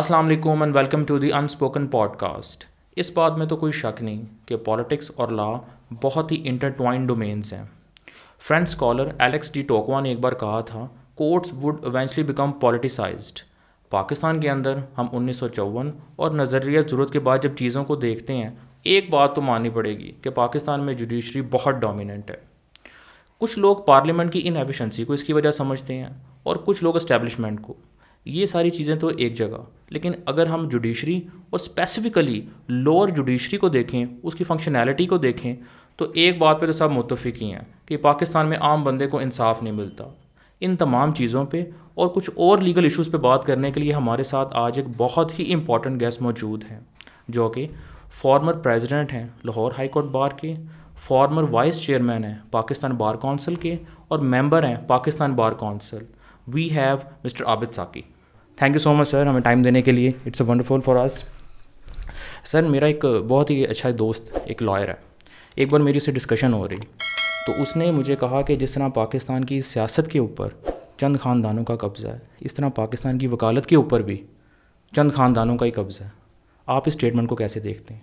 अस्सलाम वालेकुम and welcome to the unspoken podcast इस बात में तो कोई शक नहीं कि पॉलिटिक्स और लॉ बहुत ही इंटरटवाइन डोमेन्स हैं French scholar Alex de Tocqueville ने एक बार कहा था courts would eventually become politicised Pakistan के अंदर हम उन्नीस और नज़रिया ज़रूरत के बाद जब चीज़ों को देखते हैं एक बात तो माननी पड़ेगी कि पाकिस्तान में जुडिशरी बहुत डोमिनेंट है कुछ लोग पार्लियामेंट की इनएफिशेंसी को इसकी वजह समझते हैं और कुछ लोग इस्टेब्लिशमेंट को ये सारी चीज़ें तो एक जगह लेकिन अगर हम जुडिशरी और स्पेसिफ़िकली लोअर जुडिशरी को देखें उसकी फंक्शनैलिटी को देखें तो एक बात पे तो सब मुतफ़िक ही हैं कि पाकिस्तान में आम बंदे को इंसाफ नहीं मिलता इन तमाम चीज़ों पे और कुछ और लीगल इश्यूज़ पे बात करने के लिए हमारे साथ आज एक बहुत ही इम्पॉर्टेंट गेस्ट मौजूद हैं जो कि फॉर्मर प्रेसिडेंट हैं लाहौर हाई कोर्ट बार के फॉर्मर वाइस चेयरमैन हैं पाकिस्तान बार कौंसिल के और मेंबर हैं Pakistan bar council we have mister Abid Saqi thank you so much sir हमें टाइम देने के लिए it's a wonderful for us sir मेरा एक बहुत ही अच्छा दोस्त एक लॉयर है एक बार मेरी उससे डिस्कशन हो रही तो उसने मुझे कहा कि जिस तरह पाकिस्तान की सियासत के ऊपर चंद ख़ानदानों का कब्ज़ा है इस तरह पाकिस्तान की वकालत के ऊपर भी चंद ख़ानदानों का ही कब्ज़ा है आप इस स्टेटमेंट को कैसे देखते हैं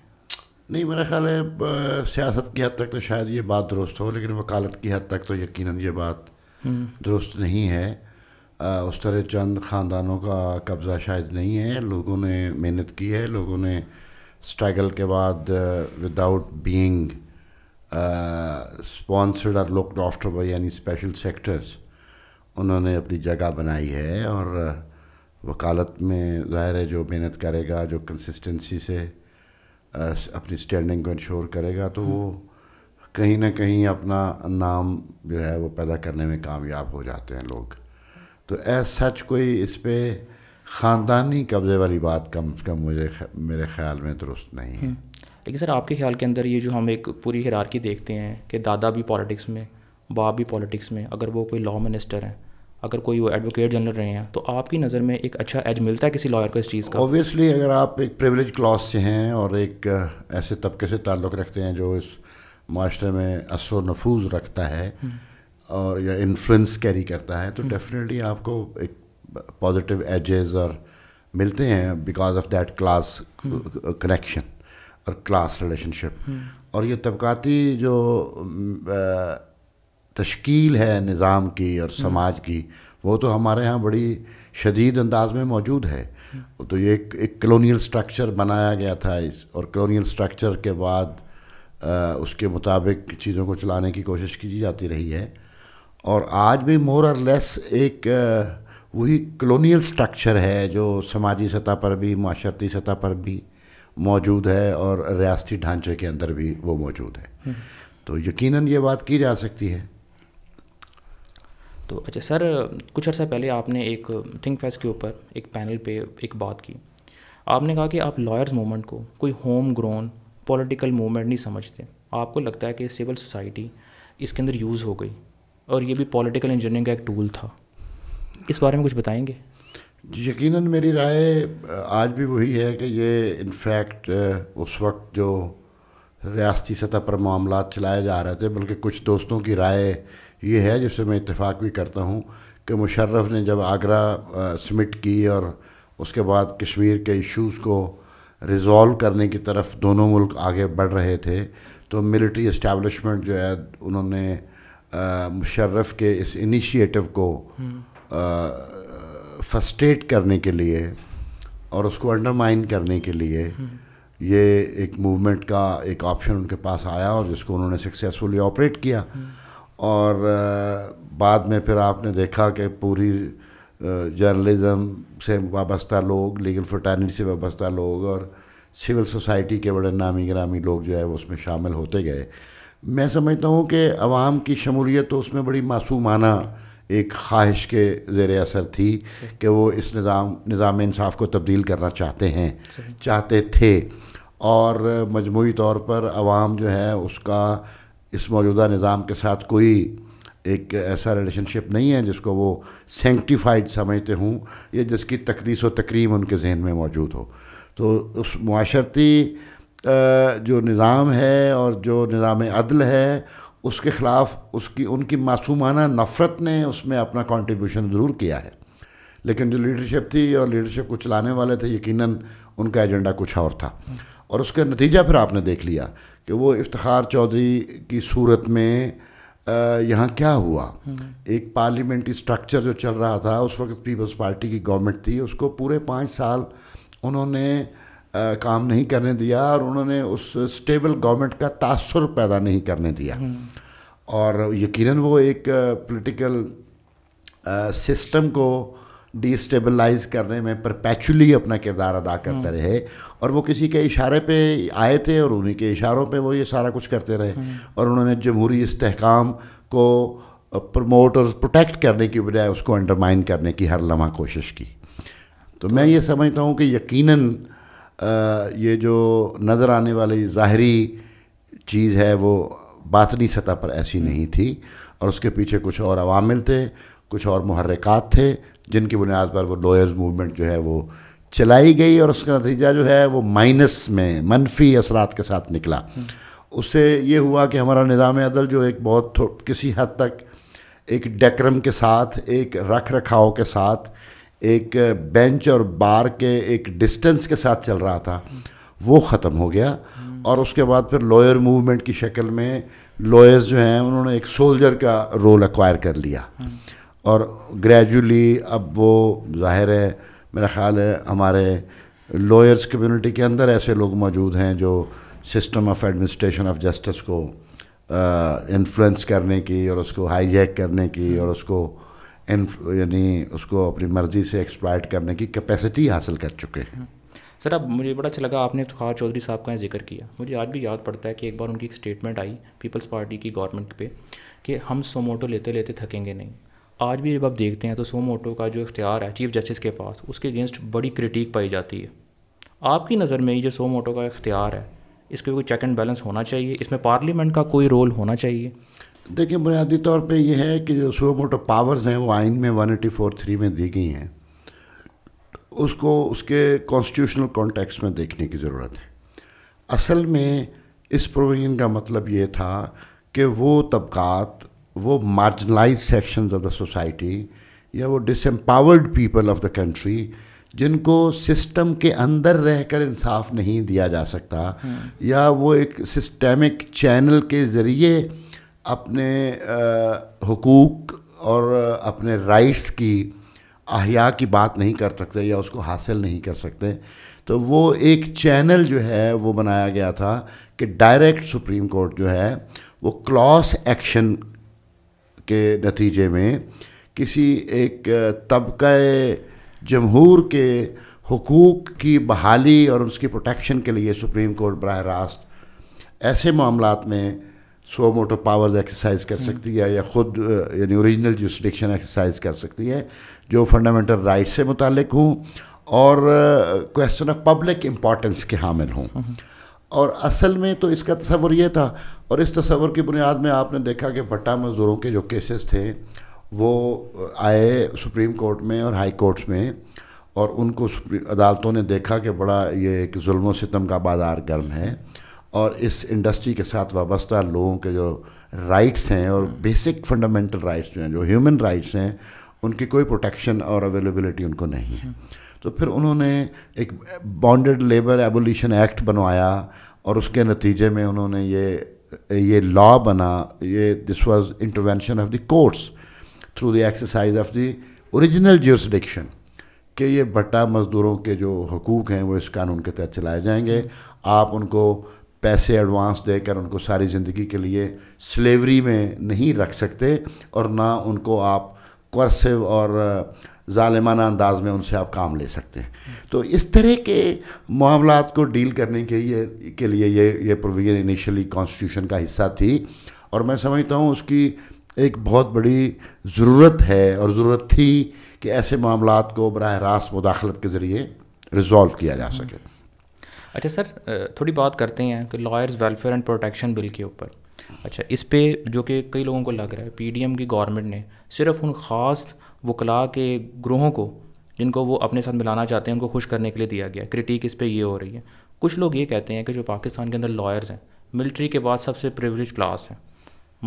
नहीं मेरा ख्याल है सियासत की हद तक तो शायद ये बात दुरुस्त हो लेकिन वकालत की हद तक तो यकीनन ये बात हम्म। दुरुस्त नहीं है उस तरह चंद ख़ानदानों का कब्ज़ा शायद नहीं है लोगों ने मेहनत की है लोगों ने स्ट्रगल के बाद विदाउट बीइंग स्पॉन्सर्ड और लुकड डॉक्टर बाई यानी स्पेशल सेक्टर्स उन्होंने अपनी जगह बनाई है और वकालत में ज़ाहिर है जो मेहनत करेगा जो कंसिस्टेंसी से आ, अपनी स्टैंडिंग को इंश्योर करेगा तो वो कहीं ना कहीं अपना नाम जो है वो पैदा करने में कामयाब हो जाते हैं लोग तो एज सच कोई इस पर ख़ानदानी कब्ज़े वाली बात कम से कम मुझे मेरे ख्याल में दुरुस्त नहीं है हम्म। लेकिन सर आपके ख्याल के अंदर ये जो हम एक पूरी की देखते हैं कि दादा भी पॉलिटिक्स में बाप भी पॉलिटिक्स में अगर वो कोई लॉ मिनिस्टर हैं अगर कोई वो एडवोकेट जनरल रहे हैं तो आपकी नज़र में एक अच्छा एज मिलता है किसी लॉयर को इस चीज़ का ऑब्वियसली अगर आप एक प्रिवलेज क्लास से हैं और एक ऐसे तबके से ताल्लुक़ रखते हैं जो इस माशरे में असर नफूज रखता है हम्म। और या इन्फ्लुएंस कैरी करता है तो डेफिनेटली हम्म। आपको एक पॉजिटिव एजेस और मिलते हैं because of that class connection और क्लास हम्म। रिलेशनशिप और ये तबकाती जो तश्कील है निज़ाम की और हम्म। समाज की वो तो हमारे यहाँ बड़ी शदीद अंदाज में मौजूद है तो ये एक एक कलोनियल स्ट्रक्चर बनाया गया था इस और कलोनियल स्ट्रक्चर के बाद आ, उसके मुताबिक चीज़ों को चलाने की कोशिश की जाती रही है और आज भी मोर और लेस एक वही कलोनियल स्ट्रक्चर है जो समाजी सतह पर भी माशरती सतह पर भी मौजूद है और रियासती ढांचे के अंदर भी वो मौजूद है हम्म। तो यकीनन ये बात की जा सकती है तो अच्छा सर कुछ अर्सा पहले आपने एक थिंक फेस्ट के ऊपर एक पैनल पे एक बात की आपने कहा कि आप लॉयर्स मूवमेंट को कोई होम ग्रोन पॉलिटिकल मूवमेंट नहीं समझते आपको लगता है कि सिविल सोसाइटी इसके अंदर यूज़ हो गई और ये भी पॉलिटिकल इंजीनियरिंग का एक टूल था इस बारे में कुछ बताएंगे यकीनन मेरी राय आज भी वही है कि ये इनफैक्ट उस वक्त जो रियाती सतह पर मामला चलाए जा रहे थे बल्कि कुछ दोस्तों की राय ये है जिससे मैं इतफ़ाक़ भी करता हूँ कि मुशर्रफ ने जब आगरा समिट की और उसके बाद कश्मीर के इश्यूज़ को रिज़ॉल्व करने की तरफ दोनों मुल्क आगे बढ़ रहे थे तो मिलिट्री इस्टेबलिशमेंट जो है उन्होंने मुशर्रफ के इस इनिशिएटिव को फस्टेट हम्म। करने के लिए और उसको अंडरमाइन करने के लिए हम्म। ये एक मूवमेंट का एक ऑप्शन उनके पास आया और जिसको उन्होंने सक्सेसफुली ऑपरेट किया हम्म। और बाद में फिर आपने देखा कि पूरी जर्नलिज़म से वाबस्ता लोग लीगल फर्टानिटी से वाबस्ता लोग और सिविल सोसाइटी के बड़े नामी ग्रामी लोग जो है वो उसमें शामिल होते गए मैं समझता हूँ कि आवाम की शमूलियत तो उसमें बड़ी मासूमाना एक ख्वाहिश के ज़ेर असर थी कि वो इस निज़ाम निज़ाम इंसाफ को तब्दील करना चाहते हैं चाहते थे और मजमू तौर पर आवाम जो है उसका इस मौजूदा निज़ाम के साथ कोई एक ऐसा रिलेशनशिप नहीं है जिसको वो सेंटिफाइड समझते हों या जिसकी तकदीस व तकरीम उनके जहन में मौजूद हो तो उस माशरती जो निज़ाम है और जो निज़ाम अदल है उसके ख़िलाफ़ उसकी उनकी मासूमाना नफ़रत ने उसमें अपना कंट्रीब्यूशन ज़रूर किया है लेकिन जो लीडरशिप थी और लीडरशिप को चलाने वाले थे यकीनन उनका एजेंडा कुछ और था और उसका नतीजा फिर आपने देख लिया कि वो इफ्तार चौधरी की सूरत में यहाँ क्या हुआ एक पार्लियामेंट्री स्ट्रक्चर जो चल रहा था उस वक्त पीपल्स पार्टी की गवर्नमेंट थी उसको पूरे पाँच साल उन्होंने काम नहीं करने दिया और उन्होंने उस स्टेबल गवर्नमेंट का तासर पैदा नहीं करने दिया हम्म। और यकीनन वो एक पॉलिटिकल सिस्टम को डिस्टेबलाइज करने में परपैचुअली अपना किरदार अदा करते हम्म। रहे और वो किसी के इशारे पे आए थे और उन्हीं के इशारों पे वो ये सारा कुछ करते रहे हम्म। और उन्होंने जमहूरी इसकाम को प्रमोट और प्रोटेक्ट करने की बजाय उसको अंडरमाइन करने की हर लम्हा कोशिश की तो मैं तो ये समझता हूँ कि यकीनन ये जो नज़र आने वाली ज़ाहरी चीज़ है वो बातनी सतह पर ऐसी हम्म। नहीं थी और उसके पीछे कुछ और अवामिल थे कुछ और महरक़ात थे जिनकी बुनियाद पर वो लोयर्स मूवमेंट जो है वो चलाई गई और उसका नतीजा जो है वो माइनस में मनफी असरात के साथ निकला हम्म। उससे ये हुआ कि हमारा निज़ाम अदल जो एक बहुत किसी हद तक एक डेक्रम के साथ एक रख रखाव के साथ एक बेंच और बार के एक डिस्टेंस के साथ चल रहा था वो ख़त्म हो गया और उसके बाद फिर लॉयर मूवमेंट की शक्ल में लॉयर्स जो हैं उन्होंने एक सोल्जर का रोल एक्वायर कर लिया और ग्रेजुअली अब वो जाहिर है मेरा ख़्याल है हमारे लॉयर्स कम्युनिटी के अंदर ऐसे लोग मौजूद हैं जो system of administration of justice को इन्फ्लुएंस करने की और उसको हाईजैक करने की और उसको यानी उसको अपनी मर्ज़ी से एक्सप्लाइट करने की कैपेसिटी हासिल कर चुके हैं सर अब मुझे बड़ा अच्छा लगा आपने खार चौधरी साहब का जिक्र किया मुझे आज भी याद पड़ता है कि एक बार उनकी एक स्टेटमेंट आई पीपल्स पार्टी की गवर्नमेंट पे कि हम सोमोटो लेते लेते थकेंगे नहीं आज भी जब आप देखते हैं तो सोमोटो का जो इख्तियार है चीफ जस्टिस के पास उसके अगेंस्ट बड़ी क्रिटिक पाई जाती है आपकी नज़र में ये जो सोमोटो का इख्तियार है इसके कोई चेक एंड बैलेंस होना चाहिए इसमें पार्लियामेंट का कोई रोल होना चाहिए देखिए बुनियादी तौर पे ये है कि जो सो मोटो पावर्स हैं वो आइन में वन एटी फोर थ्री में दी गई हैं उसको उसके कॉन्स्टिट्यूशनल कॉन्टेक्स्ट में देखने की ज़रूरत है असल में इस प्रोविज़न का मतलब ये था कि वो तबकात वो marginalised section of the society या वो disempowered people of the country जिनको सिस्टम के अंदर रहकर इंसाफ नहीं दिया जा सकता हम्म। या वो एक सिस्टेमिक चैनल के ज़रिए अपने हकूक़ और अपने राइट्स की आहिया की बात नहीं कर सकते या उसको हासिल नहीं कर सकते तो वो एक चैनल जो है वो बनाया गया था कि डायरेक्ट सुप्रीम कोर्ट जो है वो क्लॉस एक्शन के नतीजे में किसी एक तबके जमहूर के हकूक़ की बहाली और उसकी प्रोटेक्शन के लिए सुप्रीम कोर्ट बरह रास्त ऐसे मामलों में सो मोटो पावर्स एक्सरसाइज कर हम्म। सकती है या ख़ुद यानी ओरिजिनल जुस्डिक्शन एक्सरसाइज कर सकती है जो फंडामेंटल राइट से मुतक हूँ और क्वेश्चन ऑफ पब्लिक इम्पॉर्टेंस के हामिल हूँ हम्म। और असल में तो इसका तस्वर यह था और इस तस्वर की बुनियाद में आपने देखा कि भट्टा मज़दूरों के जो केसेस थे वो आए सुप्रीम कोर्ट में और हाई कोर्ट्स में और उनको अदालतों ने देखा कि बड़ा ये एक जुल्म सितम का बाजार गर्म है और इस इंडस्ट्री के साथ वाबस्ता लोगों के जो राइट्स हैं और बेसिक फंडामेंटल राइट्स जो हैं जो ह्यूमन राइट्स हैं उनकी कोई प्रोटेक्शन और अवेलेबिलिटी उनको नहीं है हम्म। तो फिर उन्होंने एक बॉन्डेड लेबर एबोल्यूशन एक्ट बनवाया और उसके नतीजे में उन्होंने ये ये लॉ बना ये this was intervention of the courts through the exercise of the original jurisdiction कि ये बट्टा मज़दूरों के जो हकूक़ हैं वो इस कानून के तहत चलाए जाएंगे आप उनको पैसे एडवांस देकर उनको सारी ज़िंदगी के लिए स्लेवरी में नहीं रख सकते और ना उनको आप कर्सिव और ालिमाना अंदाज में उनसे आप काम ले सकते हैं तो इस तरह के मामला को डील करने के ये के लिए ये ये प्रोविज़न इनिशियली कॉन्स्टिट्यूशन का हिस्सा थी और मैं समझता हूँ उसकी एक बहुत बड़ी ज़रूरत है और ज़रूरत थी कि ऐसे मामला को बरह रास्त मुदाखलत के ज़रिए रिज़ॉल्व किया जा सके अच्छा सर थोड़ी बात करते हैं कि lawyers welfare and protection bill के ऊपर अच्छा इस पर जो कि कई लोगों को लग रहा है पी की गवर्नमेंट ने सिर्फ उन ख़ास वकला के ग्रोहों को जिनको वो अपने साथ मिलाना चाहते हैं उनको खुश करने के लिए दिया गया क्रिटिक इस पर ये हो रही है कुछ लोग ये कहते हैं कि जो पाकिस्तान के अंदर लॉयर्स हैं मिलिट्री के बाद सबसे प्रिवलेज क्लास हैं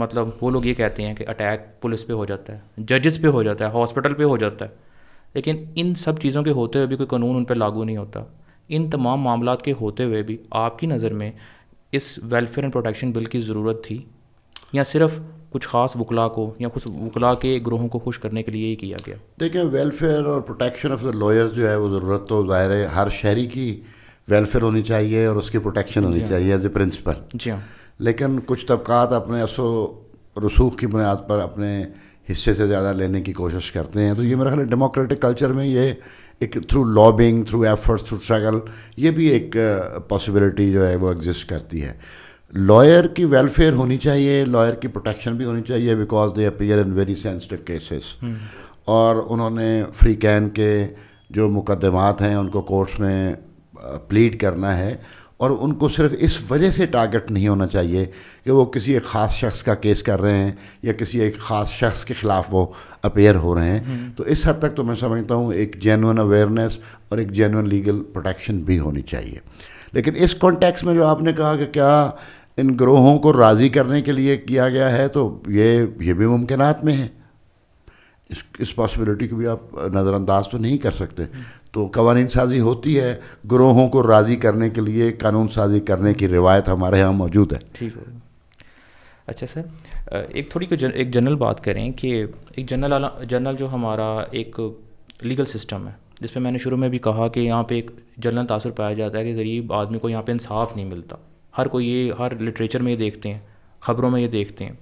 मतलब वो लोग ये कहते हैं कि अटैक पुलिस पे हो जाता है जजेस पे हो जाता है हॉस्पिटल पे हो जाता है लेकिन इन सब चीज़ों के होते हुए भी कोई कानून उन पर लागू नहीं होता इन तमाम मामला के होते हुए भी आपकी नज़र में इस वेलफेयर एंड प्रोटेक्शन बिल की ज़रूरत थी या सिर्फ कुछ ख़ास वकला को या कुछ वकला के ग्रोहों को खुश करने के लिए ही किया गया देखिए वेलफेयर और प्रोटेक्शन ऑफ द लॉयर्स जो है वो ज़रूरत तो ज़ाहिर है हर शहरी की वेलफेयर होनी चाहिए और उसकी प्रोटेक्शन होनी हाँ। चाहिए एज ए प्रिंसिपल जी हाँ लेकिन कुछ तबक़ात अपने असो रसूख की बुनियाद पर अपने हिस्से से ज़्यादा लेने की कोशिश करते हैं तो ये मेरा ख्याल डेमोक्रेटिक कल्चर में ये एक through lobbying through efforts through struggle ये भी एक पॉसिबिलिटी जो है वो एग्जिस्ट करती है लॉयर की वेलफेयर होनी चाहिए लॉयर की प्रोटेक्शन भी होनी चाहिए because they appear in very sensitive cases और उन्होंने फ्री कैन के जो मुकदमात हैं उनको कोर्ट्स में प्लीड करना है और उनको सिर्फ इस वजह से टारगेट नहीं होना चाहिए कि वो किसी एक ख़ास शख्स का केस कर रहे हैं या किसी एक ख़ास शख्स के ख़िलाफ़ वो अपेयर हो रहे हैं हम्म। तो इस हद तक तो मैं समझता हूँ एक जेनवन अवेयरनेस और एक जेनवन लीगल प्रोटेक्शन भी होनी चाहिए लेकिन इस कॉन्टेक्स में जो आपने कहा कि क्या इन ग्रोहों को राज़ी करने के लिए किया गया है तो ये ये भी मुमकिन में है इस इस पॉसिबिलिटी को भी आप नज़रअंदाज तो नहीं कर सकते हम्म। तो कवानीन साजी होती है ग्रोहों को राज़ी करने के लिए कानून साजी करने की रिवायत हमारे यहाँ मौजूद है ठीक है अच्छा सर एक थोड़ी को जन, एक जनरल बात करें कि एक जनरल जनरल जो हमारा एक लीगल सिस्टम है जिसमें मैंने शुरू में भी कहा कि यहाँ पे एक जनरल तासर पाया जाता है कि गरीब आदमी को यहाँ पे इंसाफ नहीं मिलता हर कोई ये हर लिटरेचर में ये देखते हैं ख़बरों में ये देखते हैं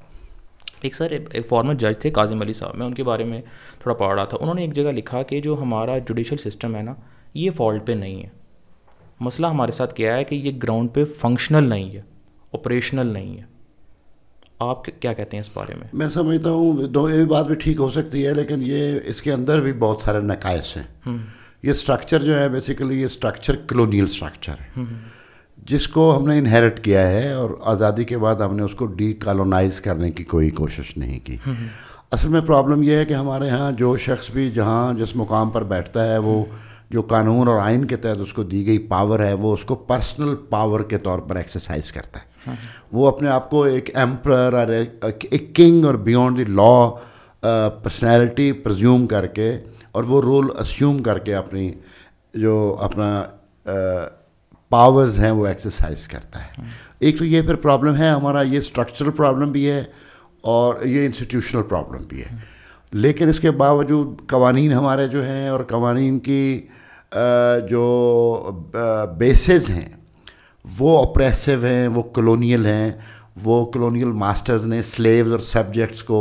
एक सर एक फॉर्मर जज थे काजिम अली साहब मैं उनके बारे में थोड़ा पढ़ रहा था उन्होंने एक जगह लिखा कि जो हमारा जुडिशल सिस्टम है ना ये फॉल्ट पे नहीं है मसला हमारे साथ क्या है कि ये ग्राउंड पे फंक्शनल नहीं है ऑपरेशनल नहीं है आप क्या कहते हैं इस बारे में मैं समझता हूँ दो ये बात भी ठीक हो सकती है लेकिन ये इसके अंदर भी बहुत सारे नकायश हैं हम्म। ये स्ट्रक्चर जो है बेसिकली ये स्ट्रक्चर कलोनियल स्ट्रक्चर है हम्म। जिसको हमने इनहेरिट किया है और आज़ादी के बाद हमने उसको डी कॉलोनाइज करने की कोई कोशिश नहीं की हम्म, हम्म। असल में प्रॉब्लम यह है कि हमारे यहाँ जो शख्स भी जहाँ जिस मुकाम पर बैठता है वो जो कानून और आइन के तहत उसको दी गई पावर है वो उसको पर्सनल पावर के तौर पर एक्सरसाइज करता है हाँ, हाँ। वो अपने आप को एक एम्प्रर और एक किंग और beyond the law personality presume करके और वो रोल अस्यूम करके अपनी जो अपना uh, पावर्स हैं वो एक्सरसाइज करता है एक तो ये फिर प्रॉब्लम है हमारा ये स्ट्रक्चरल प्रॉब्लम भी है और ये इंस्टीट्यूशनल प्रॉब्लम भी है लेकिन इसके बावजूद कवानीन हमारे जो हैं और कवानीन की जो बेस हैं वो ऑप्रेसिव हैं वो कॉलोनियल हैं वो कलोनील मास्टर्स ने स्लेव्स और सब्जेक्ट्स को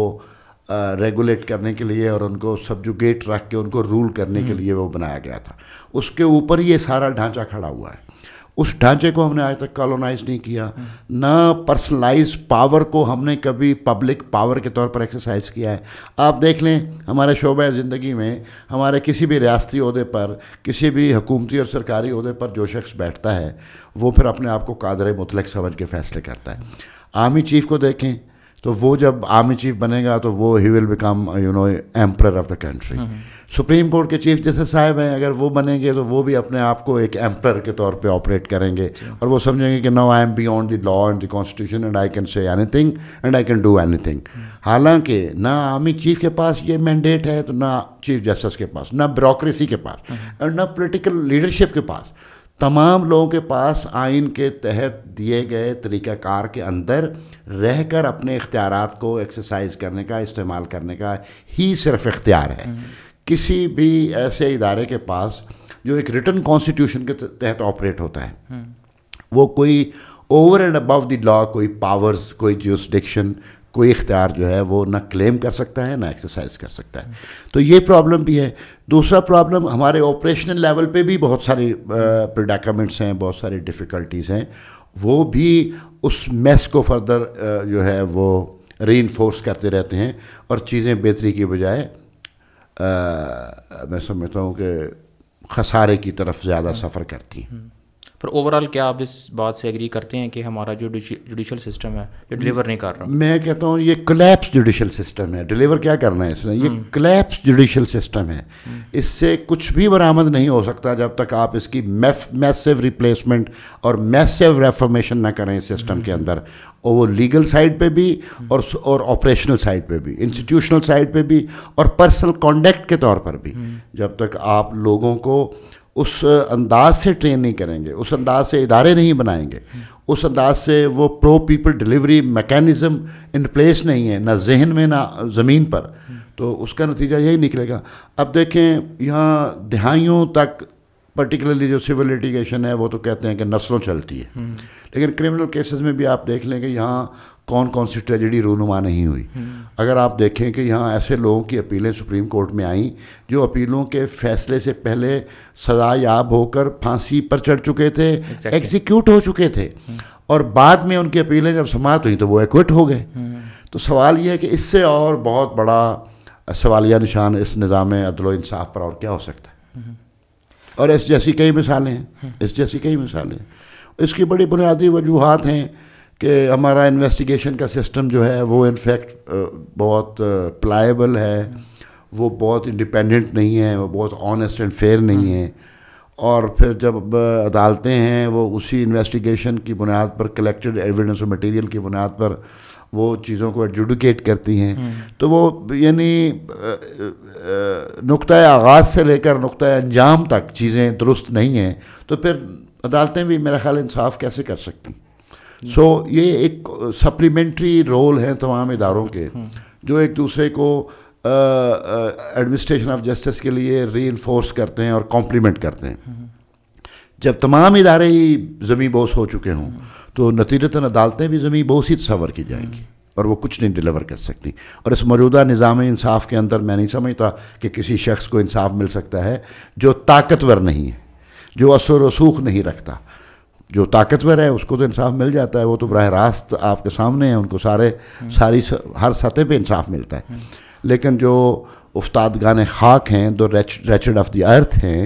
रेगुलेट करने के लिए और उनको सब्जुगेट रख के उनको रूल करने के हम्म। लिए वो बनाया गया था उसके ऊपर ये सारा ढांचा खड़ा हुआ है उस ढांचे को हमने आज तक कॉलोनाइज नहीं किया ना पर्सनलाइज पावर को हमने कभी पब्लिक पावर के तौर पर एक्सरसाइज किया है आप देख लें हमारे शोबे ज़िंदगी में हमारे किसी भी रियासती अहदे पर किसी भी हुकूमती और सरकारी अहदे पर जो शख्स बैठता है वो फिर अपने आप को कादर मुतलक समझ के फ़ैसले करता है आर्मी चीफ को देखें तो वो जब आर्मी चीफ बनेगा तो वो he will become you know emperor of the country supreme court के चीफ जैसे साहब हैं अगर वो बनेंगे तो वो भी अपने आप को एक एम्प्रर के तौर पे ऑपरेट करेंगे अच्छा। और वो समझेंगे कि no I am beyond the law and the constitution and I can say anything and I can do anything हालांकि ना आर्मी चीफ के पास ये मैंडेट है तो ना चीफ जस्टिस के पास ना ब्यूरोसी के पास हम्म। और ना पोलिटिकल लीडरशिप के पास तमाम लोगों के पास आइन के तहत दिए गए तरीक़ाकार के अंदर रह कर अपने इख्तियार को एक्सरसाइज करने का इस्तेमाल करने का ही सिर्फ इख्तियार है हम्म। किसी भी ऐसे इदारे के पास जो एक रिटर्न कॉन्स्टिट्यूशन के तहत ऑपरेट होता है हम्म। वो कोई over and above the law कोई पावर्स कोई ज्यूसडिक्शन कोई इख्तियार जो है वो ना क्लेम कर सकता है ना एक्सरसाइज कर सकता है तो ये प्रॉब्लम भी है दूसरा प्रॉब्लम हमारे ऑपरेशनल लेवल पे भी बहुत सारे प्रोडाकमेंट्स हैं बहुत सारी डिफ़िकल्टीज़ हैं वो भी उस मेस को फर्दर जो है वो री करते रहते हैं और चीज़ें बेहतरी की बजाय मैं समझता हूँ कि खसारे की तरफ ज़्यादा हम्म। सफ़र करती हैं हम्म। पर ओवरऑल क्या आप इस बात से एग्री करते हैं कि हमारा जो जुडिशल सिस्टम है ये डिलीवर नहीं कर रहा मैं कहता हूँ ये कलेप्स जुडिशल सिस्टम है डिलीवर क्या करना है इसने ये कलेप्स जुडिशल सिस्टम है हम्म। इससे कुछ भी बरामद नहीं हो सकता जब तक आप इसकी मैफ मैसिव रिप्लेसमेंट और मैसिव रेफॉर्मेशन ना करें सिस्टम के हम्म। अंदर और वो लीगल हम्म। साइड पे भी और और ऑपरेशनल साइड पे भी इंस्टीट्यूशनल साइड पे भी और पर्सनल कॉन्डक्ट के तौर पर भी जब तक आप लोगों को उस अंदाज से ट्रेन नहीं करेंगे उस अंदाज से इदारे नहीं बनाएंगे उस अंदाज से वो pro people delivery mechanism in place नहीं है ना जहन में ना ज़मीन पर तो उसका नतीजा यही निकलेगा अब देखें यहाँ दिहाइयों तक पर्टिकुलरली जो सिविल लिटिगेशन है वो तो कहते हैं कि नस्लों चलती है हम्म। लेकिन क्रिमिनल केसेस में भी आप देख लें कि यहाँ कौन कौन सी ट्रेजिडी रूनुमा नहीं हुई हम्म। अगर आप देखें कि यहाँ ऐसे लोगों की अपीलें सुप्रीम कोर्ट में आईं जो अपीलों के फैसले से पहले सजा याब होकर फांसी पर चढ़ चुके थे एग्जीक्यूट हो चुके थे हम्म। और बाद में उनकी अपीलें जब समाप्त हुई तो वो एक्विट हो गए तो सवाल ये है कि इससे और बहुत बड़ा सवालिया निशान इस निज़ाम अदल इंसाफ पर और क्या हो सकता है और इस जैसी कई मिसालें हैं इस जैसी कई मिसालें इसकी बड़ी बुनियादी वजूहत हैं कि हमारा इन्वेस्टिगेशन का सिस्टम जो है वो इनफैक्ट बहुत प्लाइबल है वो बहुत इंडिपेंडेंट नहीं है वो बहुत ऑनेस्ट एंड फेयर नहीं हम्म। है और फिर जब अदालतें हैं वो उसी इन्वेस्टिगेशन की बुनियाद पर कलेक्टेड एविडेंस और मटेरियल की बुनियाद पर वो चीज़ों को एडजुडिकेट करती हैं हम्म। तो वो यानी नुक़ आगाज़ से लेकर नुक़ अंजाम तक चीज़ें दुरुस्त नहीं हैं तो फिर अदालतें भी मेरा ख्याल इंसाफ कैसे कर सकती सो हम्म। so, ये एक सप्लीमेंट्री रोल हैं तमाम इदारों के हम्म। जो एक दूसरे को एडमिनिस्ट्रेशन ऑफ जस्टिस के लिए री करते हैं और कॉम्प्लीमेंट करते हैं जब तमाम इदारे ही जमी बोस हो चुके हों तो नतीजतन अदालतें भी ज़मीन बहुत सी सवर की जाएंगी और वो कुछ नहीं डिलीवर कर सकती और इस मौजूदा निज़ाम इंसाफ के अंदर मैं नहीं समझता कि किसी शख्स को इंसाफ मिल सकता है जो ताकतवर नहीं है जो असर रसूख नहीं रखता जो ताकतवर है उसको तो इंसाफ मिल जाता है वो तो बरह रास्त आपके सामने है उनको सारे सारी हर सतह पे इंसाफ मिलता है लेकिन जो उस्ताद गान खाक हैं जो रेचड ऑफ द अर्थ हैं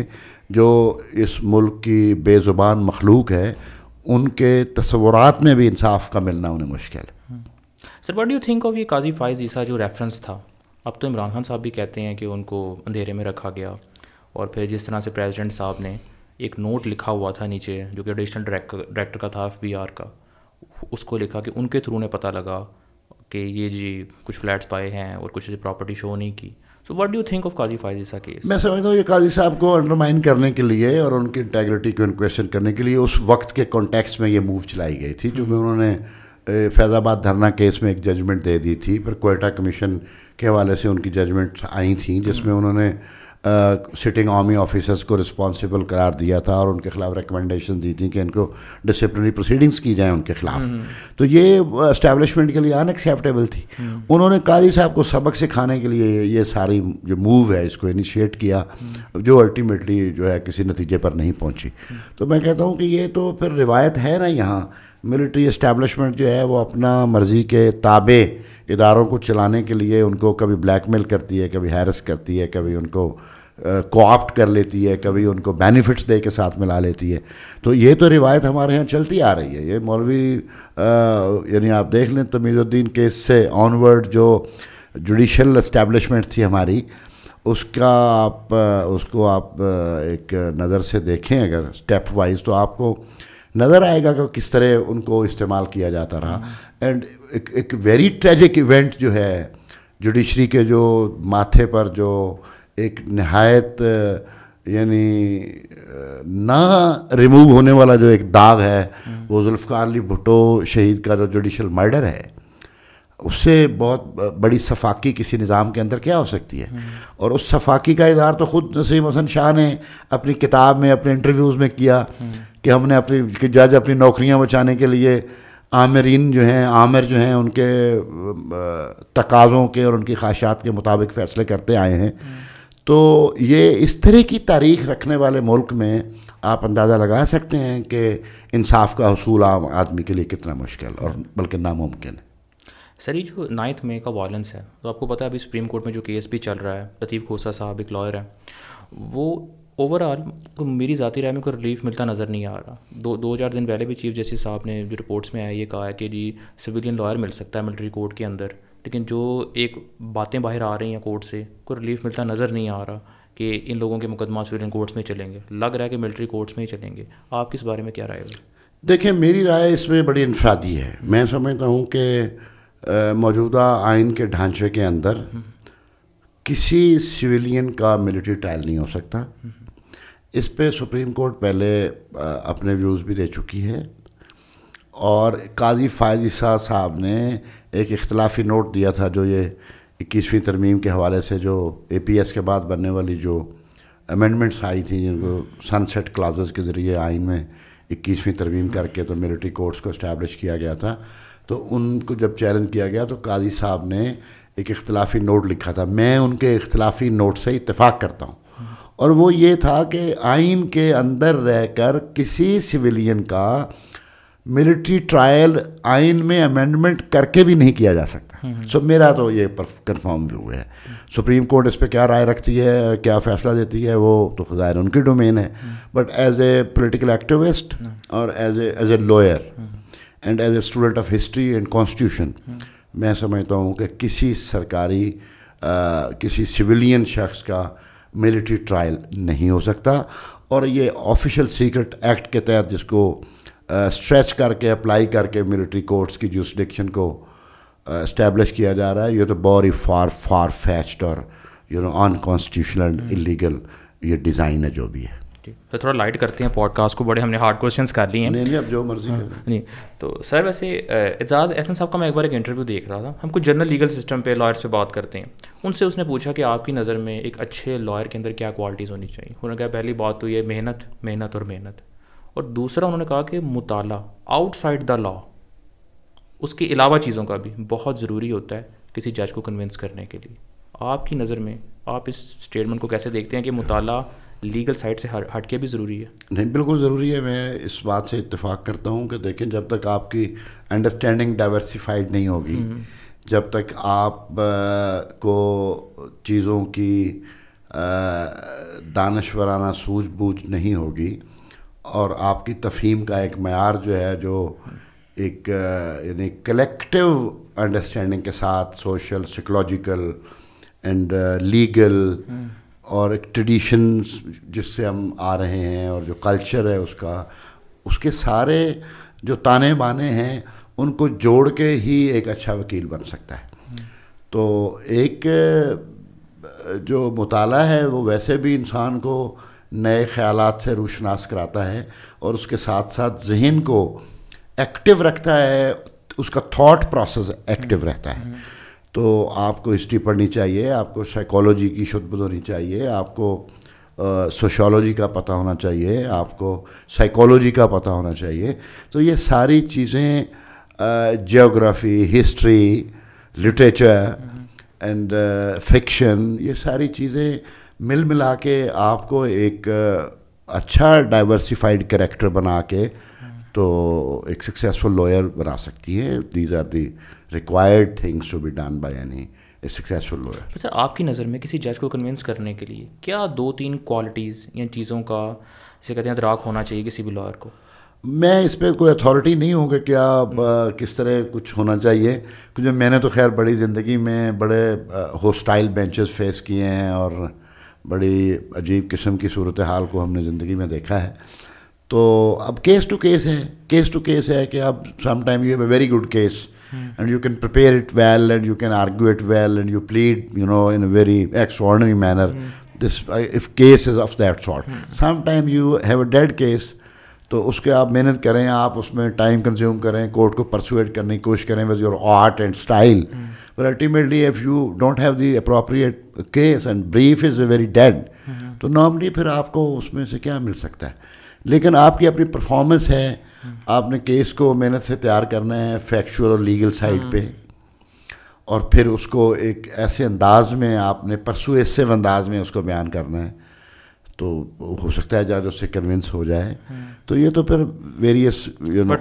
जो इस मुल्क की बेज़ुबान मखलूक है उनके तस्वुरात में भी इंसाफ का मिलना उन्हें मुश्किल है sir what do think of ये काजी फायज ईसा जो रेफरेंस था अब तो इमरान खान साहब भी कहते हैं कि उनको अंधेरे में रखा गया और फिर जिस तरह से प्रेसिडेंट साहब ने एक नोट लिखा हुआ था नीचे जो कि एडिशनल डायरेक्टर का था एफ का उसको लिखा कि उनके थ्रू ने पता लगा कि ये जी कुछ फ्लैट्स पाए हैं और कुछ प्रॉपर्टी शो नहीं की so what do you think of Qazi Faez की मैं समझता हूँ ये काजी साहब को अंडरमाइन करने के लिए और उनकी इंटेग्रिटी को क्वेश्चन करने के लिए उस वक्त के कॉन्टेक्स्ट में ये मूव चलाई गई थी जो हम्म। उन्होंने फैज़ाबाद धरना केस में एक जजमेंट दे दी थी फिर कोयटा कमीशन के हवाले से उनकी जजमेंट्स आई थी जिसमें हम्म। उन्होंने सिटिंग आर्मी ऑफिसर्स को रिस्पॉन्सिबल करार दिया था और उनके ख़िलाफ़ रिकमेंडेशन दी थी कि इनको डिसिप्लिनरी प्रोसीडिंग्स की जाएँ उनके ख़िलाफ़ हम्म। तो ये इस्टेबलिशमेंट के लिए अनएक्सेप्टेबल थी हम्म। उन्होंने काजी साहब को सबक सिखाने के लिए ये सारी जो मूव है इसको इनिशिएट किया हम्म। जो अल्टीमेटली जो है किसी नतीजे पर नहीं पहुँची तो मैं कहता हूँ कि ये तो फिर रिवायत है ना यहाँ मिलिट्री इस्टेबलिशमेंट जो है वो अपना मर्ज़ी के ताबे इदारों को चलाने के लिए उनको कभी ब्लैकमेल करती है कभी हैरस करती है कभी उनको कोऑप्ट uh, कर लेती है कभी उनको बेनिफिट्स दे के साथ मिला लेती है तो ये तो रिवायत हमारे यहाँ चलती आ रही है ये मौलवी यानी आप देख लें तमीज़ुद्दीन केस से ऑनवर्ड जो जुडिशल इस्टेब्लिशमेंट थी हमारी उसका आप उसको आप एक नज़र से देखें अगर स्टेप वाइज तो आपको नज़र आएगा कि किस तरह उनको इस्तेमाल किया जाता रहा एंड एक, एक वेरी ट्रेजिक इवेंट जो है जुडिशरी के जो माथे पर जो एक नहायत यानी ना रिमूव होने वाला जो एक दाग है वो जुल्फ़ार अली भुटो शहीद का जो जुडिशल मर्डर है उससे बहुत बड़ी सफाकी किसी निज़ाम के अंदर क्या हो सकती है हम्म। और उस सफाकी का इजहार तो ख़ुद नसीम हसन शाह ने अपनी किताब में अपने इंटरव्यूज़ में किया हम्म। कि हमने अपनी जज अपनी नौकरियां बचाने के लिए आमरीन जो हैं आमिर जो हैं उनके तकाज़ों के और उनकी ख्वाहिशात के मुताबिक फ़ैसले करते आए हैं हम्म। तो ये इस तरह की तारीख रखने वाले मुल्क में आप अंदाज़ा लगा सकते हैं कि इंसाफ का असूल आम आदमी के लिए कितना मुश्किल और बल्कि नामुमकिन है सर ये जो नाइन्थ मे का वायलेंस है तो आपको पता है अभी सुप्रीम कोर्ट में जो केस भी चल रहा है लतीफ़ खोसा साहब एक लॉयर हैं वो ओवरऑल तो मेरी ज़ाती राय में कोई रिलीफ मिलता नज़र नहीं आ रहा दो दो चार दिन पहले भी चीफ जस्टिस साहब ने जो रिपोर्ट्स में आया ये कहा है कि जी सिविलियन लॉयर मिल सकता है मिलिट्री कोर्ट के अंदर लेकिन जो एक बातें बाहर आ रही हैं कोर्ट से कोई रिलीफ मिलता नज़र नहीं आ रहा कि इन लोगों के मुकदमा सिविलियन कोर्ट्स में चलेंगे लग रहा है कि मिलिट्री कोर्ट्स में ही चलेंगे आप किस बारे में क्या राय देखिए मेरी राय इसमें बड़ी इंफरादी है मैं समझता हूँ कि मौजूदा आइन के ढांचे के अंदर हम्म। किसी सिविलियन का मिलिट्री ट्रायल नहीं हो सकता हम्म। इस पे सुप्रीम कोर्ट पहले अपने व्यूज़ भी दे चुकी है और काजी फायज साहब ने एक इख्तलाफी नोट दिया था जो ये इक्कीसवीं तरमीम के हवाले से जो ए पी एस के बाद बनने वाली जो अमेंडमेंट्स आई थी जिनको सनसेट क्लाजेस के ज़रिए आइन में इक्कीसवीं तरमीम करके तो मिलिट्री कोर्ट्स को इस्टेब्लिश किया गया था तो उनको जब चैलेंज किया गया तो काजी साहब ने एक इख्तलाफी नोट लिखा था मैं उनके इख्तलाफी नोट से इतफ़ाक़ करता हूँ और वो ये था कि आइन के अंदर रहकर किसी सिविलियन का मिलिट्री ट्रायल आइन में अमेंडमेंट करके भी नहीं किया जा सकता सो हम्म, हम्म। मेरा तो ये कन्फर्म व्यू है सुप्रीम कोर्ट इस पर क्या राय रखती है क्या फैसला देती है वो तो ज़ाहिर उनकी डोमेन है but as a political activist और as as a lawyer and as a student of history and constitution मैं समझता हूँ कि किसी सरकारी आ, किसी सिविलियन शख्स का मिलिट्री ट्रायल नहीं हो सकता और ये ऑफिशियल सीक्रेट एक्ट के तहत जिसको स्ट्रेच करके अप्लाई करके मिलिट्री कोर्ट्स की जूसडिक्शन को इस्टेब्लिश किया जा रहा है ये तो बहुत ही फार फार फैच्ड और यू नो अनकॉन्स्टिट्यूशनल इलीगल ये डिज़ाइन है जो भी है तो थोड़ा लाइट करते हैं पॉडकास्ट को बड़े हमने हार्ड क्वेश्चंस कर लिए हैं नहीं नहीं अब जो मर्जी हाँ, नहीं तो सर वैसे एजाज एहसन साहब का मैं एक बार एक इंटरव्यू देख रहा था हम कुछ जनरल लीगल सिस्टम पे लॉयर्स पे बात करते हैं उनसे उसने पूछा कि आपकी नज़र में एक अच्छे लॉयर के अंदर क्या क्वालिटीज़ होनी चाहिए उन्होंने कहा पहली बात तो ये मेहनत मेहनत और मेहनत और दूसरा उन्होंने कहा कि मुताल आउटसाइड द लॉ उसके अलावा चीज़ों का भी बहुत ज़रूरी होता है किसी जज को कन्विंस करने के लिए आपकी नज़र में आप इस स्टेटमेंट को कैसे देखते हैं कि मुताला लीगल साइड से हट हट के भी ज़रूरी है नहीं बिल्कुल ज़रूरी है मैं इस बात से इतफाक़ करता हूँ कि देखें जब तक आपकी अंडरस्टैंडिंग डाइवर्सिफाइड नहीं होगी हम्म। जब तक आप आ, को चीज़ों की दानशवराना सूझबूझ नहीं होगी और आपकी तफहीम का एक मैार जो है जो एक यानी कलेक्टिव अंडरस्टैंडिंग के साथ सोशल साइकोलॉजिकल एंड लीगल और एक ट्रेडिशंस जिससे हम आ रहे हैं और जो कल्चर है उसका उसके सारे जो ताने बाने हैं उनको जोड़ के ही एक अच्छा वकील बन सकता है तो एक जो मुताला है वो वैसे भी इंसान को नए ख्याल से रोशनास कराता है और उसके साथ साथ जहन को एक्टिव रखता है उसका थॉट प्रोसेस एक्टिव रहता है तो आपको हिस्ट्री पढ़नी चाहिए आपको साइकोलॉजी की शुद्ध होनी चाहिए आपको सोशोलॉजी का पता होना चाहिए आपको साइकोलॉजी का पता होना चाहिए तो ये सारी चीज़ें geography history literature and fiction ये सारी चीज़ें मिल मिला के आपको एक अच्छा डाइवर्सिफाइड करेक्टर बना के तो एक सक्सेसफुल लॉयर बना सकती है these are the required things to be done by any successful lawyer sir आपकी नज़र में किसी जज को कन्विंस करने के लिए क्या दो तीन क्वालिटीज़ या चीज़ों का जैसे कहते हैं अदराक होना चाहिए किसी भी लॉयर को मैं इस पर कोई अथॉरिटी नहीं हूँ कि क्या हम्म। किस तरह कुछ होना चाहिए क्योंकि मैंने तो खैर बड़ी ज़िंदगी में बड़े होस्टाइल बेंचेस फेस किए हैं और बड़ी अजीब किस्म की सूरत हाल को हमने ज़िंदगी में देखा है तो अब केस टू केस है केस टू केस है कि अब sometime you have a very good case and you can prepare it well and you can argue it well and you plead you know in a very extraordinary manner this case is of case sort sometime you sort mm. sometimes you तो उसके आप मेहनत करें आप उसमें time consume करें court को persuade करने की कोशिश करें with your art and style but ultimately if you don't have the appropriate case and brief is a very dead तो नॉर्मली फिर आपको उसमें से क्या मिल सकता है लेकिन आपकी अपनी परफॉर्मेंस है आपने केस को मेहनत से तैयार करना है फैक्चुअल और लीगल साइड पे और फिर उसको एक ऐसे अंदाज में आपने परसुएसिव अंदाज में उसको बयान करना है तो हो सकता है जज उससे कन्विंस हो जाए तो ये तो फिर various you know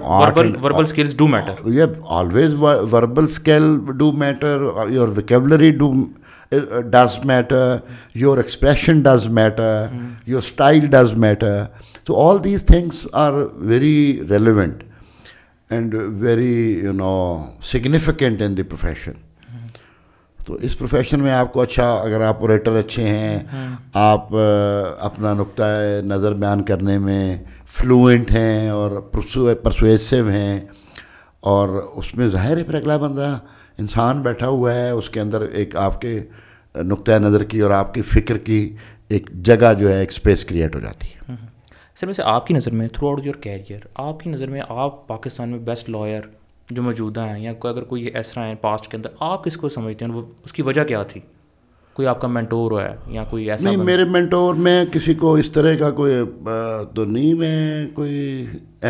verbal skills do matter ये always verbal skill do matter your vocabulary do does matter your expression does matter your style does matter So all these things are very relevant and very you know significant in the profession. तो इस profession में आपको अच्छा अगर आप operator अच्छे हैं आप अपना नुकता नज़र बयान करने में फ्लुएंट हैं और परसुएसिव हैं और उसमें ज़ाहिर है फिर अगला बंदा इंसान बैठा हुआ है उसके अंदर एक आपके नुकता नज़र की और आपकी फ़िक्र की एक जगह जो है एक स्पेस क्रिएट हो जाती है सर वैसे आपकी नज़र में थ्रू आउट योर कैरियर आपकी नज़र में आप पाकिस्तान में बेस्ट लॉयर जो मौजूदा हैं या कोई अगर कोई ऐसा है पास्ट के अंदर आप किसको समझते हैं वो उसकी वजह क्या थी कोई आपका मेंटोर है या कोई ऐसा नहीं मेरे मेंटोर में किसी को इस तरह का कोई तो नहीं मैं कोई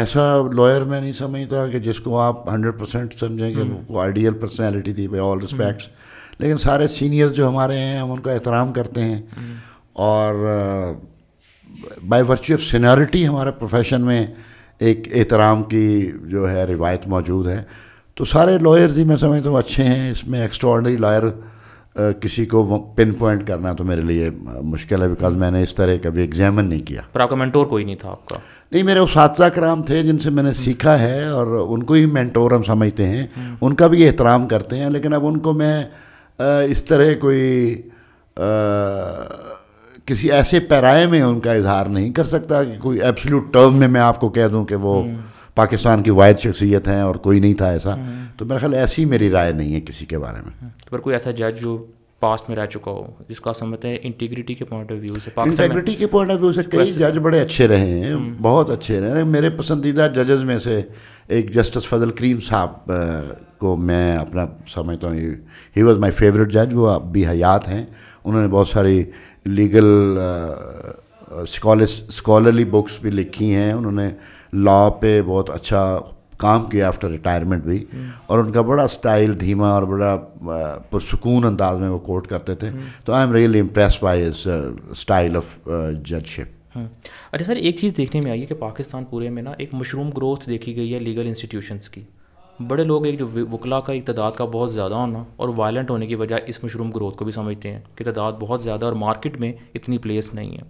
ऐसा लॉयर मैं नहीं समझता कि जिसको आप हंड्रेड परसेंट समझें कि आइडियल हम्म। पर्सनैलिटी थी बाई ऑल रिस्पेक्ट्स लेकिन सारे सीनियर्स जो हमारे हैं हम उनका एहतराम करते हैं हम्म। और बाय वर्च्यू ऑफ सीनियरिटी हमारे प्रोफेशन में एक एहतराम की जो है रिवायत मौजूद है तो सारे लॉयर्स ही मैं समझता हूँ अच्छे हैं इसमें एक्स्ट्रॉर्डनरी लॉयर किसी को पिन पॉइंट करना तो मेरे लिए मुश्किल है बिकॉज मैंने इस तरह कभी एग्जामिन नहीं किया पर आपका मेंटोर कोई नहीं था आपका नहीं मेरे उस कराम थे जिनसे मैंने हम्म। सीखा है और उनको ही मेंटोर हम समझते हैं हम्म। उनका भी एहतराम करते हैं लेकिन अब उनको मैं इस तरह कोई किसी ऐसे पैराए में उनका इजहार नहीं कर सकता कि कोई एब्सोल्यूट टर्म में मैं आपको कह दूं कि वो हम्म। पाकिस्तान की वायद शख्सियत हैं और कोई नहीं था ऐसा हम्म। तो मेरा ख्याल ऐसी मेरी राय नहीं है किसी के बारे में तो पर कोई ऐसा जज जो पास्ट में रह चुका हो जिसका समझते हैं इंटीग्रिटी के पॉइंट ऑफ व्यू से इंटीग्रिटी के पॉइंट ऑफ व्यू से कई जज बड़े अच्छे रहे हैं हम्म। बहुत अच्छे रहे हैं मेरे पसंदीदा जजेस में से एक जस्टिस फजल करीम साहब को मैं अपना समझता हूँ ही वॉज़ माई फेवरेट जज वो अब भी हयात हैं उन्होंने बहुत सारी लीगल स्कॉलरली बुक्स भी लिखी हैं उन्होंने लॉ पे बहुत अच्छा काम किया आफ्टर रिटायरमेंट भी हम्म। और उनका बड़ा स्टाइल धीमा और बड़ा uh, पुरसकून अंदाज में वो कोर्ट करते थे हम्म। तो I am really impress by style of judgeship अच्छा सर एक चीज़ देखने में आई है कि पाकिस्तान पूरे में ना एक मशरूम ग्रोथ देखी गई है लीगल इंस्टीट्यूशंस की बड़े लोग एक जो वकला का एक तादाद का बहुत ज़्यादा होना और वायलेंट होने की वजह इस मशरूम ग्रोथ को भी समझते हैं कि तादाद बहुत ज़्यादा और मार्केट में इतनी प्लेस नहीं है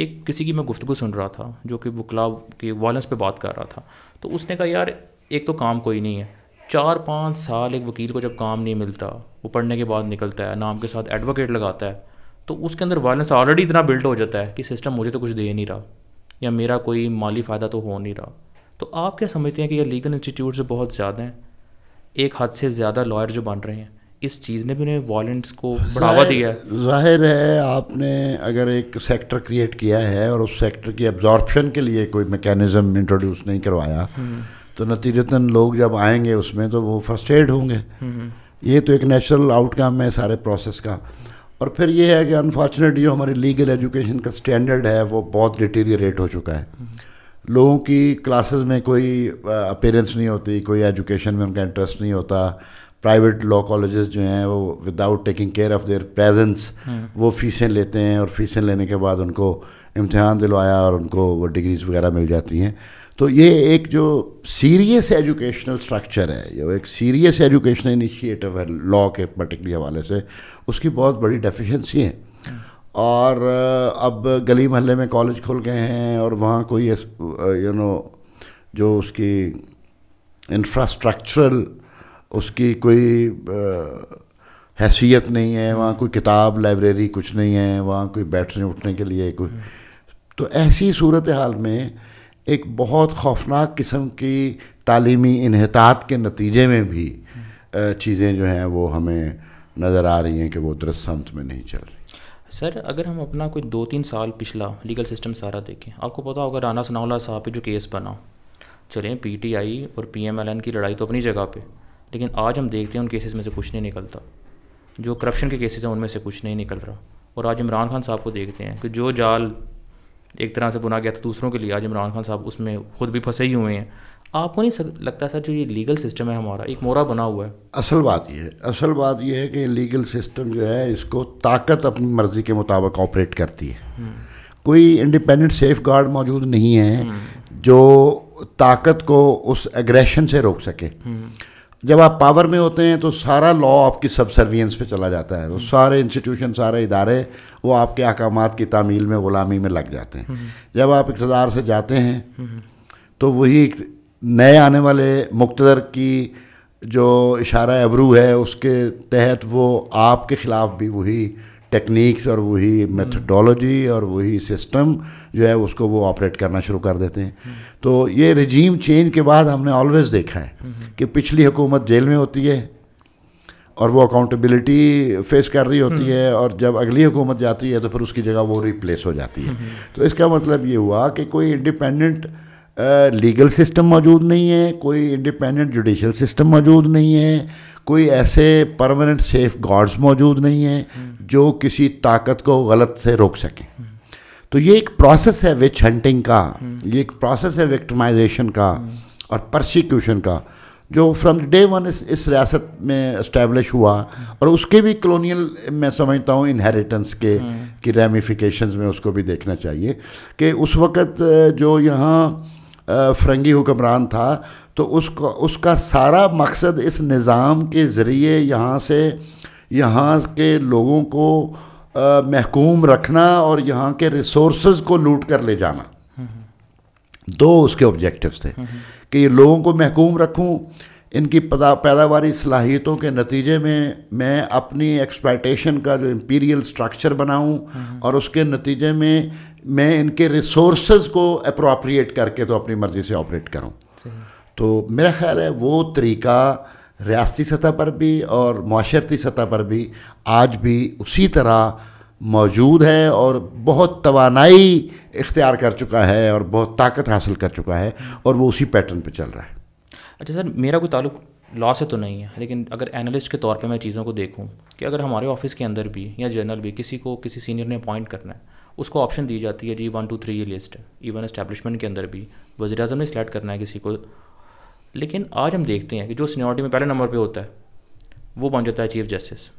एक किसी की मैं गुफ्तु सुन रहा था जो कि वकला के वायलेंस पर बात कर रहा था तो उसने कहा यार एक तो काम कोई नहीं है चार पाँच साल एक वकील को जब काम नहीं मिलता वो पढ़ने के बाद निकलता है नाम के साथ एडवोकेट लगाता है तो उसके अंदर वायलेंस ऑलरेडी इतना बिल्ट हो जाता है कि सिस्टम मुझे तो कुछ दे नहीं रहा या मेरा कोई माली फ़ायदा तो हो नहीं रहा तो आप क्या समझते हैं कि यह लीगल इंस्टीट्यूट जो बहुत ज़्यादा हैं एक हद से ज़्यादा लॉयर जो बन रहे हैं इस चीज़ ने भी उन्हें वॉलेंट्स को बढ़ावा दिया है जाहिर है आपने अगर एक सेक्टर क्रिएट किया है और उस सेक्टर की एब्जॉर्बशन के लिए कोई मैकेनिज़्म इंट्रोड्यूस नहीं करवाया हम्म। तो नतीजतन लोग जब आएंगे उसमें तो वो फ्रस्ट्रेट होंगे हम्म। ये तो एक नेचुरल आउटकम है सारे प्रोसेस का और फिर ये है कि अनफॉर्चुनेटली जो हमारी लीगल एजुकेशन का स्टैंडर्ड है वो बहुत डिटेरियरेट हो चुका है हम्म। लोगों की क्लासेस में कोई अपेरेंस नहीं होती कोई एजुकेशन में उनका इंटरेस्ट नहीं होता प्राइवेट लॉ कॉलेजेस जो हैं वो without taking care of their presence वो फीसें लेते हैं और फीसें लेने के बाद उनको इम्तहान दिलवाया और उनको वो डिग्रीज़ वगैरह मिल जाती हैं तो ये एक जो सीरियस एजुकेशनल स्ट्रक्चर है जो एक सीरियस एजुकेशनल इनिशिएटिव है लॉ के पर्टिकुलर हवाले से उसकी बहुत बड़ी डेफिशिएंसी है और अब गली मोहल्ले में कॉलेज खुल गए हैं और वहाँ कोई यू नो जो उसकी इंफ्रास्ट्रक्चरल उसकी कोई हैसियत नहीं है वहाँ कोई किताब लाइब्रेरी कुछ नहीं है वहाँ कोई बैठने उठने के लिए कोई हम्म। तो ऐसी सूरत हाल में एक बहुत खौफनाक किस्म की तालीमी इनहतात के नतीजे में भी हम्म। चीज़ें जो हैं वो हमें नज़र आ रही हैं कि वो दुरुस्त में नहीं चल रही सर अगर हम अपना कोई दो तीन साल पिछला लीगल सिस्टम सारा देखें आपको पता होगा राना सनाउल्ला साहब पे जो केस बना चलें पीटीआई और पीएमएलएन की लड़ाई तो अपनी जगह पे लेकिन आज हम देखते हैं उन केसेस में से कुछ नहीं निकलता जो करप्शन के केसेस हैं उनमें से कुछ नहीं निकल रहा और आज इमरान खान साहब को देखते हैं कि जो जाल एक तरह से बुना गया था दूसरों के लिए आज इमरान खान साहब उसमें खुद भी फंसे ही हुए हैं आपको नहीं लगता सर जो ये लीगल सिस्टम है हमारा एक मोरा बना हुआ है असल बात ये है असल बात ये है कि लीगल सिस्टम जो है इसको ताकत अपनी मर्ज़ी के मुताबिक ऑपरेट करती है हम्म। कोई इंडिपेंडेंट सेफ गार्ड मौजूद नहीं है हम्म। जो ताकत को उस एग्रेशन से रोक सके हम्म। जब आप पावर में होते हैं तो सारा लॉ आपकी सब सर्वियंस पे चला जाता है वो सारे इंस्टीट्यूशन सारे इदारे वो आपके अहकाम की तामील में ग़ुलामी में लग जाते हैं जब आप इकतदार से जाते हैं तो वही नए आने वाले मुख्तर की जो इशारा अबरू है उसके तहत वो आपके ख़िलाफ़ भी वही टेक्निक्स और वही मेथडोलॉजी और वही सिस्टम जो है उसको वो ऑपरेट करना शुरू कर देते हैं तो ये रजीम चेंज के बाद हमने ऑलवेज़ देखा है कि पिछली हुकूमत जेल में होती है और वो अकाउंटेबिलिटी फेस कर रही होती है और जब अगली हुकूमत जाती है तो फिर उसकी जगह वो रिप्लेस हो जाती है तो इसका मतलब ये हुआ कि कोई इंडिपेंडेंट लीगल सिस्टम मौजूद नहीं है कोई इंडिपेंडेंट जुडिशल सिस्टम मौजूद नहीं है कोई ऐसे परमानेंट सेफ गार्ड्स मौजूद नहीं हैं जो किसी ताकत को गलत से रोक सकें तो ये एक प्रोसेस है विच हंटिंग का ये एक प्रोसेस है विक्टमाइजेशन का और प्रोसिक्यूशन का जो फ्रॉम डे वन इस इस रियासत में इस्टेब्लिश हुआ और उसके भी कलोनियल मैं समझता हूँ इनहेरिटेंस के हम्म। की रेमिफिकेशंस में उसको भी देखना चाहिए कि उस वक़्त जो यहाँ फ्रंगी हुक्मरान था तो उसको उसका सारा मकसद इस निज़ाम के ज़रिए यहाँ से यहाँ के लोगों को महकूम रखना और यहाँ के रिसोर्स को लूट कर ले जाना दो उसके ऑब्जेक्टिव्स थे कि ये लोगों को महकूम रखूँ इनकी पैदा पैदावारी सलाहियतों के नतीजे में मैं अपनी एक्सपेक्टेशन का जो इम्पीरियल स्ट्रक्चर बनाऊं और उसके नतीजे में मैं इनके रिसोर्स को अप्रोप्रिएट करके तो अपनी मर्ज़ी से ऑपरेट करूँ तो मेरा ख्याल है वो तरीका रियाती सतह पर भी और माशरती सतह पर भी आज भी उसी तरह मौजूद है और बहुत तोानाई इख्तियार कर चुका है और बहुत ताकत हासिल कर चुका है और वो उसी पैटर्न पे चल रहा है अच्छा सर मेरा कोई ताल्लुक लॉ से तो नहीं है लेकिन अगर एनालिस्ट के तौर पे मैं चीज़ों को देखूं कि अगर हमारे ऑफिस के अंदर भी या जनरल भी किसी को किसी सीनियर ने अपॉइंट करना है उसको ऑप्शन दी जाती है जी वन टू थ्री ये लिस्ट इवन इस्टेब्लिशमेंट के अंदर भी वजी अजम ने सिलेक्ट करना है किसी को लेकिन आज हम देखते हैं कि जो सीनियोरिटी में पहले नंबर पर होता है वो बन जाता है चीफ जस्टिस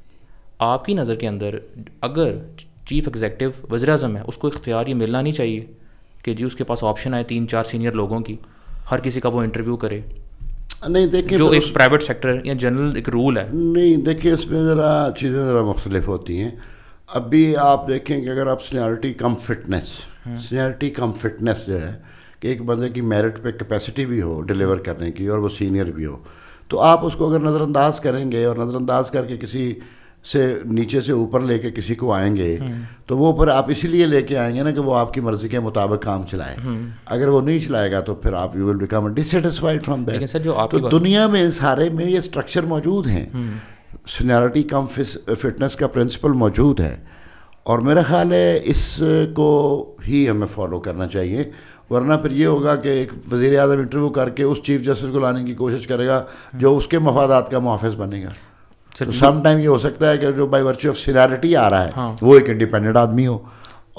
आपकी नज़र के अंदर अगर चीफ एग्जेक्टिव वजी अजम है उसको इख्तियार ये मिलना नहीं चाहिए कि जी उसके पास ऑप्शन आए तीन चार सीनियर लोगों की हर किसी का वो इंटरव्यू करे नहीं देखिए जो एक प्राइवेट सेक्टर या जनरल एक रूल है नहीं देखिए इसमें ज़रा चीज़ें ज़रा मुख्तलिफ होती हैं अभी आप देखें कि अगर आप seniority cum fitness seniority hmm. Cum fitness जो है कि एक बंदे की मेरिट पे कैपेसिटी भी हो डिलीवर करने की और वो सीनियर भी हो तो आप उसको अगर नज़रअंदाज करेंगे और नज़रअंदाज करके किसी से नीचे से ऊपर लेके किसी को आएंगे हम्म। तो वो पर आप इसीलिए लेके आएंगे ना कि वो आपकी मर्ज़ी के मुताबिक काम चलाए हम्म। अगर वो नहीं चलाएगा तो फिर आप you will become dissatisfied from that तो दुनिया में सारे में ये स्ट्रक्चर मौजूद हैं सीनियरिटी कम फिटनेस का प्रिंसिपल मौजूद है और मेरा ख़्याल है इसको uh, ही हमें फॉलो करना चाहिए वरना फिर ये होगा कि एक वज़ी अजम इंटरव्यू करके उस चीफ जस्टिस को लाने की कोशिश करेगा जो उसके मफादात का मुहाफ़ बनेगा तो सम टाइम ये हो सकता है कि जो बाई वर्च्यू ऑफ सीनियरिटी आ रहा है हाँ। वो एक इंडिपेंडेंट आदमी हो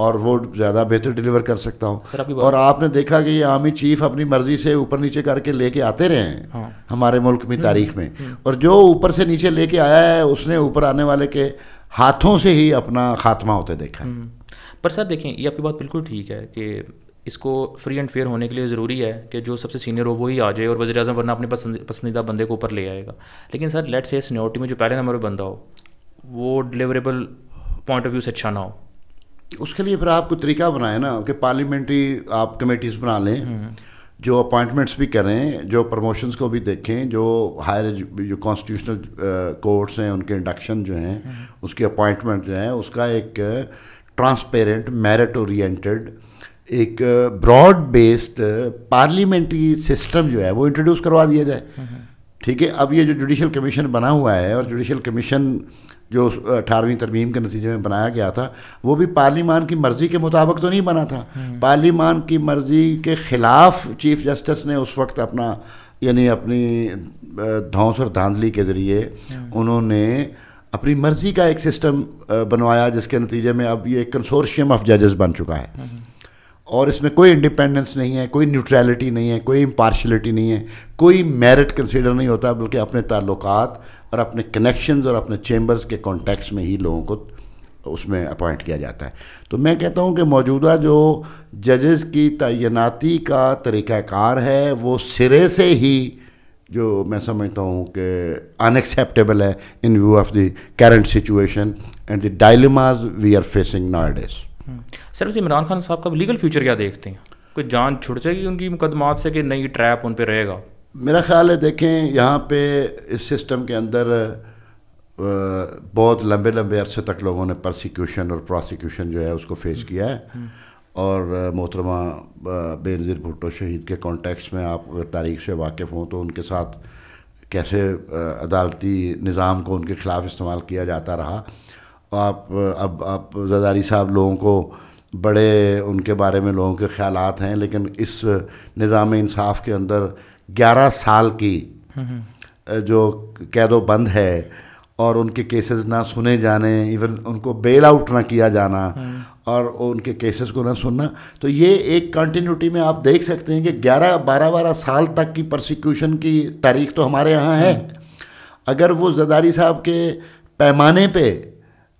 और वो ज़्यादा बेहतर डिलीवर कर सकता हूँ और आपने देखा कि ये आर्मी चीफ अपनी मर्ज़ी से ऊपर नीचे करके लेके आते रहे हैं हाँ। हमारे मुल्क में हम्म, तारीख में हम्म। और जो ऊपर से नीचे लेके आया है उसने ऊपर आने वाले के हाथों से ही अपना खात्मा होते देखा हम्म। पर सर देखें ये आपकी बात बिल्कुल ठीक है कि इसको फ्री एंड फेयर होने के लिए ज़रूरी है कि जो सबसे सीनियर हो वो ही आ जाए और वजी अजम वरना अपने पसंदीदा बंदे को ऊपर ले आएगा लेकिन सर लेट्स से सीनियोरिटी में जो पहले नंबर पर बंदा हो वो डिलीवरेबल पॉइंट ऑफ व्यू से अच्छा ना हो उसके लिए फिर आपको तरीका बनाए ना कि पार्लियामेंट्री आप कमेटीज़ बना लें जो अपॉइंटमेंट्स भी करें जो प्रमोशंस को भी देखें जो हायर जो कॉन्स्टिट्यूशनल कोर्ट्स uh, हैं उनके इंडक्शन जो हैं उसके अपॉइंटमेंट जो हैं उसका एक ट्रांसपेरेंट मेरिट ओरिएंटेड एक ब्रॉड बेस्ड पार्लियामेंट्री सिस्टम जो है वो इंट्रोड्यूस करवा दिया जाए हम्म, हम्म। ठीक है अब ये जो जुडिशल कमीशन बना हुआ है और जुडिशल कमीशन जो अठारहवीं तरमीम के नतीजे में बनाया गया था वो भी पार्लीमान की मर्ज़ी के मुताबिक तो नहीं बना था हम्म। पार्लीमान की मर्ज़ी के ख़िलाफ़ चीफ़ जस्टिस ने उस वक्त अपना यानी अपनी धौस और धांधली के ज़रिए हम्म। उन्होंने अपनी मर्ज़ी का एक सिस्टम बनवाया जिसके नतीजे में अब ये कंसोर्शियम ऑफ जजेस बन चुका है हम्म। और इसमें कोई इंडिपेंडेंस नहीं है कोई न्यूट्रलिटी नहीं है कोई इम्पार्शलिटी नहीं है कोई मेरिट कंसिडर नहीं होता बल्कि अपने ताल्लुक और अपने कनेक्शंस और अपने चैम्बर्स के कॉन्टेक्स में ही लोगों को उसमें अपॉइंट किया जाता है तो मैं कहता हूँ कि मौजूदा जो जजेस की तैनाती का तरीक़ाकार है वो सिरे से ही जो मैं समझता हूँ कि अनएक्सेप्टेबल है in view of the current situation and the dilemmas we are facing nowadays sir Imran Khan साहब का लीगल फ्यूचर क्या देखते हैं कोई जान छुट जाएगी उनकी मुकदमात से कि नहीं ट्रैप उन पर रहेगा मेरा ख्याल है देखें यहाँ पे इस सिस्टम के अंदर बहुत लंबे लंबे अरसे तक लोगों ने प्रोसिक्यूशन और प्रोसिक्यूशन जो है उसको फेस किया है हम्म, हम्म। और मोहतरमा बेनज़ीर भुट्टो शहीद के कॉन्टेक्स्ट में आप अगर तारीख से वाकिफ़ हों तो उनके साथ कैसे अदालती निज़ाम को उनके ख़िलाफ़ इस्तेमाल किया जाता रहा आप अब आप जदारी साहब लोगों को बड़े उनके बारे में लोगों के ख्याल हैं लेकिन इस निज़ाम इंसाफ के अंदर ग्यारह साल की हम्म, हम्म। जो कैदो बंद है और उनके केसेस ना सुने जाने इवन उनको बेल आउट ना किया जाना हम्म। और उनके केसेस को ना सुनना तो ये एक कंटिन्यूटी में आप देख सकते हैं कि 11 बारह बारह साल तक की प्रोसिक्यूशन की तारीख तो हमारे यहाँ है अगर वो जदारी साहब के पैमाने पे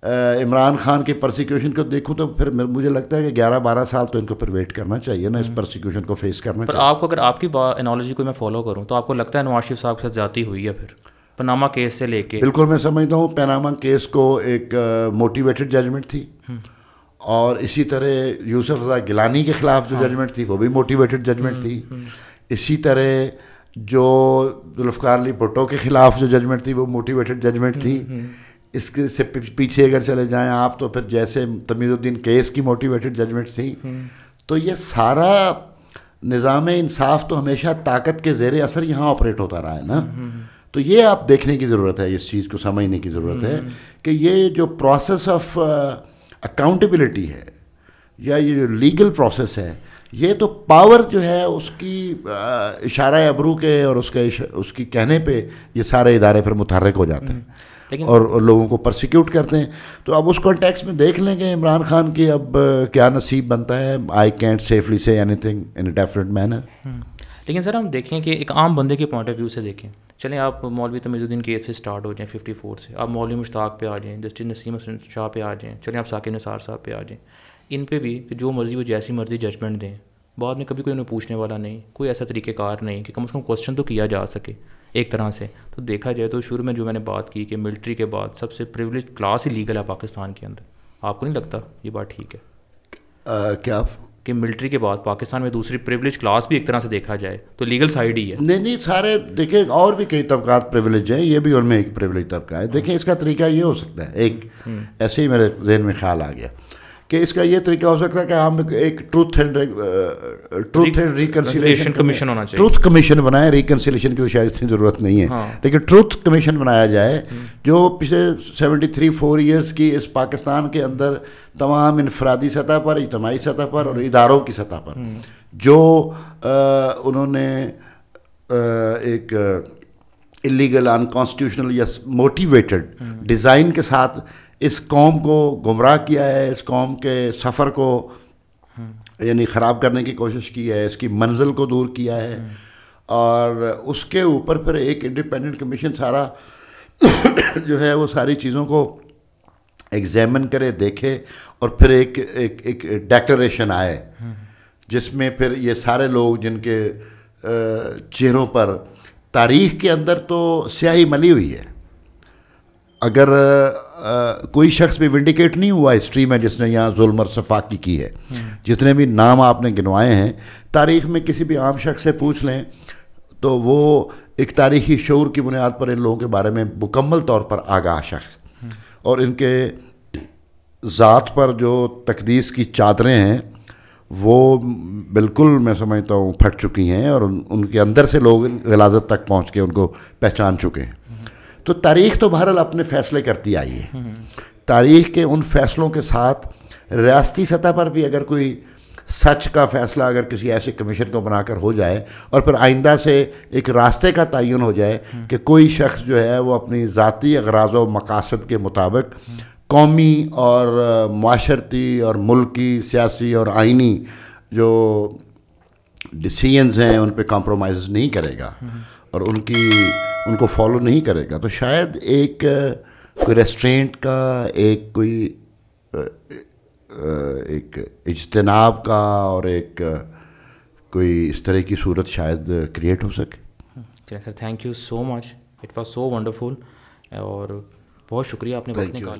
इमरान खान के प्रोसिक्यूशन को देखूं तो फिर मुझे लगता है कि ग्यारह बारह साल तो इनको फिर वेट करना चाहिए ना इस प्रोसिक्यूशन हम्म। को फेस करना पर चाहिए आपको अगर आपकी एनोलॉजी को मैं फॉलो करूँ तो आपको लगता है नवाज शरीफ साहब के साथ जाती हुई है फिर पनामा केस से लेके बिल्कुल मैं समझता हूँ पनामा केस को एक मोटिवेटेड जजमेंट थी हम्म। और इसी तरह यूसुफ रजा गिलानी के ख़िलाफ़ जो जजमेंट हाँ। थी वो भी मोटिवेटेड हम्म, जजमेंट थी इसी तरह जो जुल्फकार अली भुट्टो के ख़िलाफ़ जो जजमेंट थी वो मोटिवेटेड जजमेंट थी इसके से पीछे अगर चले जाएं आप तो फिर जैसे तमीज़ुद्दीन केस की मोटिवेटेड जजमेंट थी हम्म। तो ये सारा निज़ाम इंसाफ तो हमेशा ताकत के ज़ेर असर यहाँ ऑपरेट होता रहा है ना हम्म, हम्म, तो ये आप देखने की ज़रूरत है इस चीज़ को समझने की ज़रूरत है कि ये जो प्रोसेस ऑफ अकाउंटेबिलिटी है या ये जो लीगल प्रोसेस है ये तो पावर जो है उसकी uh, इशारा अबरू के और उसके उसकी कहने पे ये सारे इदारे फिर मुतहरक हो जाते हैं लेकिन और, लोगों को प्रोसिक्यूट करते हैं तो अब उस कॉन्टेक्स में देख लेंगे इमरान खान की अब क्या नसीब बनता है I can't safely say anything in definite manner लेकिन सर हम देखें कि एक आम बंदे के पॉइंट ऑफ व्यू से देखें चलें आप मौलवी तमीज़ुद्दीन केस से स्टार्ट हो जाएँ फिफ्टी फोर से आप मौलवी मुश्ताक पे आ जाएँ जस्टिस नसीम हसन शाह पे आ जाएँ चलें आप साकिब निसार साहब पे आ जाएँ इन पे भी कि जो मर्ज़ी वो जैसी मर्ज़ी जजमेंट दें बाद में कभी कोई उन्हें पूछने वाला नहीं कोई ऐसा तरीक़ेकार नहीं कि कम अज़ कम क्वेश्चन तो किया जा सके एक तरह से तो देखा जाए तो शुरू में जो मैंने बात की कि मिलिट्री के बाद सबसे प्रिवलेज क्लास ही लीगल है पाकिस्तान के अंदर आपको नहीं लगता ये बात ठीक है आ, क्या कि मिलिट्री के बाद पाकिस्तान में दूसरी प्रिविलेज क्लास भी एक तरह से देखा जाए तो लीगल साइड ही है नहीं नहीं सारे देखिए और भी कई तबका प्रिविलेज हैं ये भी उनमें एक प्रिवलिज तबका है देखिए इसका तरीका ये हो सकता है एक हम्म। ऐसे ही मेरे जहन में ख्याल आ गया कि इसका ये तरीका हो सकता है कि हम एक truth and truth and reconciliation commission होना चाहिए ट्रूथ कमीशन बनाए रिकन्सिलेशन की तो शायद इतनी ज़रूरत नहीं है हाँ। लेकिन ट्रूथ कमीशन बनाया जाए हम्म। जो पिछले सेवेंटी थ्री फोर ईयर्स की इस पाकिस्तान के अंदर तमाम इनफरादी सतह पर इजमाही सतह पर और हम्म। इदारों की सतह पर हम्म। जो आ, उन्होंने आ, एक इलीगल अनकॉन्स्टिट्यूशनल या मोटिवेटेड डिज़ाइन के साथ इस कौम को गुमराह किया है इस कौम के सफ़र को हम्म। यानी ख़राब करने की कोशिश की है इसकी मंजिल को दूर किया है हम्म। और उसके ऊपर फिर एक इंडिपेंडेंट कमीशन सारा जो है वो सारी चीज़ों को एग्जामिन करे देखे और फिर एक एक एक डेक्लेशन आए हम्म। जिसमें फिर ये सारे लोग जिनके चेहरों पर तारीख के अंदर तो स्याही मली हुई है अगर आ, कोई शख्स भी विंडिकेट नहीं हुआ हिस्ट्री में जिसने यहाँ जुल्म और सफाकी की है जितने भी नाम आपने गिनवाए हैं तारीख में किसी भी आम शख्स से पूछ लें तो वो एक तारीखी शौर की बुनियाद पर इन लोगों के बारे में मुकम्मल तौर पर आगाह शख्स और इनके ज़ात पर जो तकदीस की चादरें हैं वो बिल्कुल मैं समझता हूँ फट चुकी हैं और उन, उनके अंदर से लोग गलाजत तक पहुँच के उनको पहचान चुके हैं तो तारीख तो बहरहाल अपने फैसले करती आई है हम्म। तारीख के उन फैसलों के साथ रियाती सतह पर भी अगर कोई सच का फैसला अगर किसी ऐसे कमीशन को बनाकर हो जाए और फिर आइंदा से एक रास्ते का तयन हो जाए हम्म। कि कोई शख्स जो है वो अपनी ज़ाती अगराज व मकासद के मुताबिक हम्म। कौमी और माशरती और मुल्की सियासी और आइनी जो डिसीजंस हैं उन पर कॉम्प्रोमाइज़ नहीं करेगा और उनकी उनको फॉलो नहीं करेगा तो शायद एक कोई रेस्ट्रेंट का एक कोई एक इजतनाब का और एक कोई इस तरह की सूरत शायद क्रिएट हो सके sir thank you so much it was so wonderful और बहुत शुक्रिया आपने वक्त निकाला